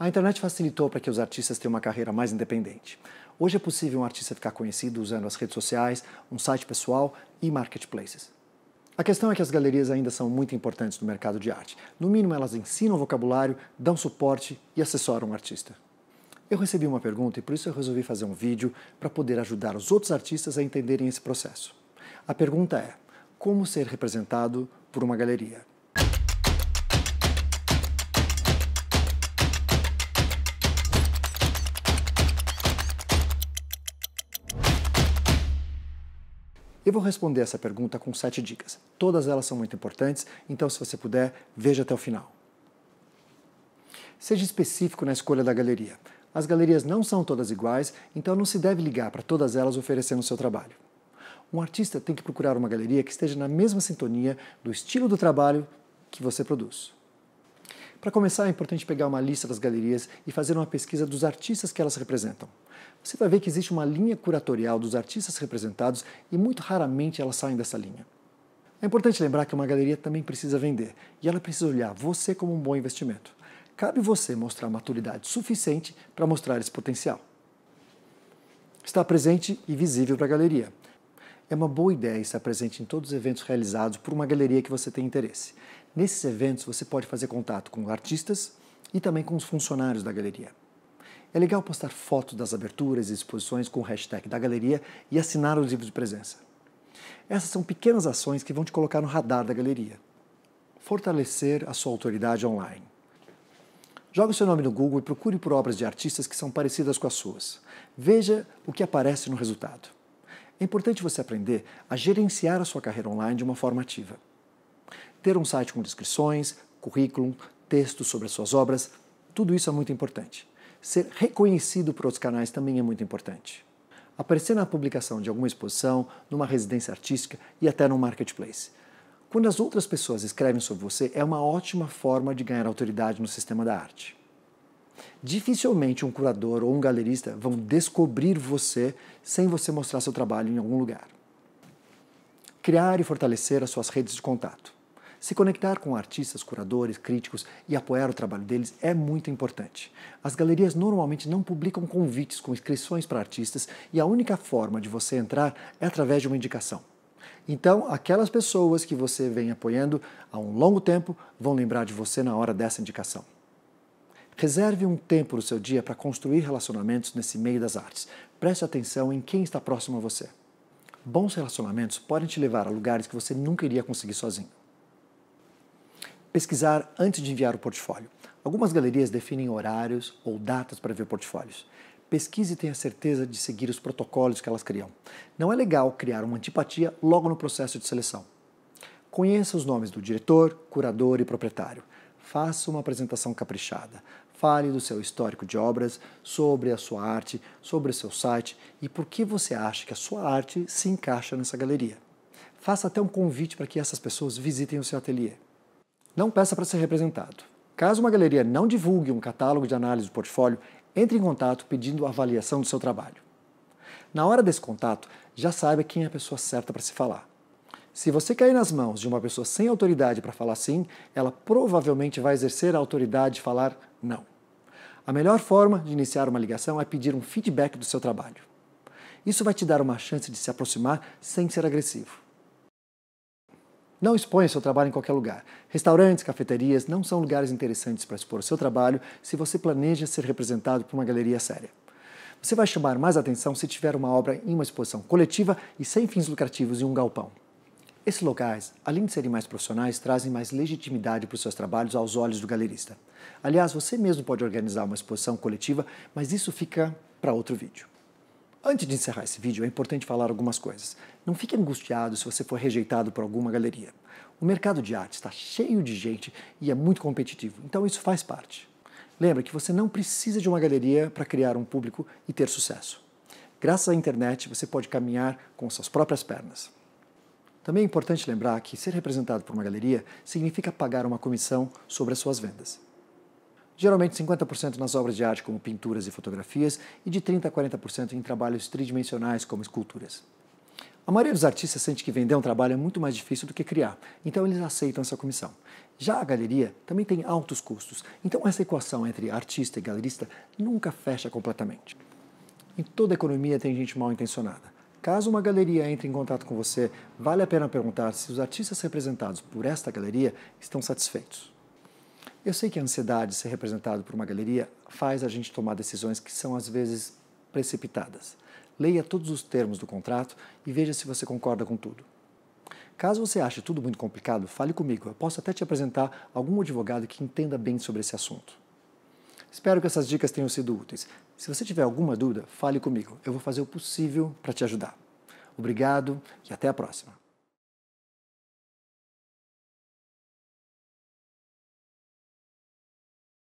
A internet facilitou para que os artistas tenham uma carreira mais independente. Hoje é possível um artista ficar conhecido usando as redes sociais, um site pessoal e marketplaces. A questão é que as galerias ainda são muito importantes no mercado de arte. No mínimo, elas ensinam vocabulário, dão suporte e assessoram o artista. Eu recebi uma pergunta e por isso eu resolvi fazer um vídeo para poder ajudar os outros artistas a entenderem esse processo. A pergunta é: como ser representado por uma galeria? Eu vou responder essa pergunta com sete dicas. Todas elas são muito importantes, então, se você puder, veja até o final. Seja específico na escolha da galeria. As galerias não são todas iguais, então não se deve ligar para todas elas oferecendo o seu trabalho. Um artista tem que procurar uma galeria que esteja na mesma sintonia do estilo do trabalho que você produz. Para começar, é importante pegar uma lista das galerias e fazer uma pesquisa dos artistas que elas representam. Você vai ver que existe uma linha curatorial dos artistas representados e muito raramente elas saem dessa linha. É importante lembrar que uma galeria também precisa vender e ela precisa olhar você como um bom investimento. Cabe você mostrar maturidade suficiente para mostrar esse potencial. Está presente e visível para a galeria é uma boa ideia estar presente em todos os eventos realizados por uma galeria que você tem interesse. Nesses eventos, você pode fazer contato com artistas e também com os funcionários da galeria. É legal postar fotos das aberturas e exposições com o hashtag da galeria e assinar o livro de presença. Essas são pequenas ações que vão te colocar no radar da galeria. Fortalecer a sua autoridade online. Jogue seu nome no Google e procure por obras de artistas que são parecidas com as suas. Veja o que aparece no resultado. É importante você aprender a gerenciar a sua carreira online de uma forma ativa. Ter um site com descrições, currículo, textos sobre as suas obras, tudo isso é muito importante. Ser reconhecido por outros canais também é muito importante. Aparecer na publicação de alguma exposição, numa residência artística e até no marketplace. Quando as outras pessoas escrevem sobre você, é uma ótima forma de ganhar autoridade no sistema da arte. Dificilmente um curador ou um galerista vão descobrir você sem você mostrar seu trabalho em algum lugar. Criar e fortalecer as suas redes de contato. Se conectar com artistas, curadores, críticos e apoiar o trabalho deles é muito importante. As galerias normalmente não publicam convites com inscrições para artistas e a única forma de você entrar é através de uma indicação. Então, aquelas pessoas que você vem apoiando há um longo tempo vão lembrar de você na hora dessa indicação. Reserve um tempo do seu dia para construir relacionamentos nesse meio das artes. Preste atenção em quem está próximo a você. Bons relacionamentos podem te levar a lugares que você nunca iria conseguir sozinho. Pesquisar antes de enviar o portfólio. Algumas galerias definem horários ou datas para ver portfólios. Pesquise e tenha certeza de seguir os protocolos que elas criam. Não é legal criar uma antipatia logo no processo de seleção. Conheça os nomes do diretor, curador e proprietário faça uma apresentação caprichada. Fale do seu histórico de obras, sobre a sua arte, sobre o seu site e por que você acha que a sua arte se encaixa nessa galeria. Faça até um convite para que essas pessoas visitem o seu ateliê. Não peça para ser representado. Caso uma galeria não divulgue um catálogo de análise do portfólio, entre em contato pedindo avaliação do seu trabalho. Na hora desse contato, já saiba quem é a pessoa certa para se falar. Se você cair nas mãos de uma pessoa sem autoridade para falar sim, ela provavelmente vai exercer a autoridade de falar não. A melhor forma de iniciar uma ligação é pedir um feedback do seu trabalho. Isso vai te dar uma chance de se aproximar sem ser agressivo. Não exponha seu trabalho em qualquer lugar. Restaurantes, cafeterias não são lugares interessantes para expor seu trabalho se você planeja ser representado por uma galeria séria. Você vai chamar mais atenção se tiver uma obra em uma exposição coletiva e sem fins lucrativos em um galpão. Esses locais, além de serem mais profissionais, trazem mais legitimidade para os seus trabalhos aos olhos do galerista. Aliás, você mesmo pode organizar uma exposição coletiva, mas isso fica para outro vídeo. Antes de encerrar esse vídeo, é importante falar algumas coisas. Não fique angustiado se você for rejeitado por alguma galeria. O mercado de arte está cheio de gente e é muito competitivo, então isso faz parte. Lembra que você não precisa de uma galeria para criar um público e ter sucesso. Graças à internet, você pode caminhar com suas próprias pernas. Também é importante lembrar que ser representado por uma galeria significa pagar uma comissão sobre as suas vendas. Geralmente 50% nas obras de arte, como pinturas e fotografias, e de 30% a 40% em trabalhos tridimensionais, como esculturas. A maioria dos artistas sente que vender um trabalho é muito mais difícil do que criar, então eles aceitam essa comissão. Já a galeria também tem altos custos, então essa equação entre artista e galerista nunca fecha completamente. Em toda economia tem gente mal intencionada. Caso uma galeria entre em contato com você, vale a pena perguntar se os artistas representados por esta galeria estão satisfeitos. Eu sei que a ansiedade de ser representado por uma galeria faz a gente tomar decisões que são às vezes precipitadas. Leia todos os termos do contrato e veja se você concorda com tudo. Caso você ache tudo muito complicado, fale comigo. Eu posso até te apresentar algum advogado que entenda bem sobre esse assunto. Espero que essas dicas tenham sido úteis. Se você tiver alguma dúvida, fale comigo. Eu vou fazer o possível para te ajudar. Obrigado e até a próxima.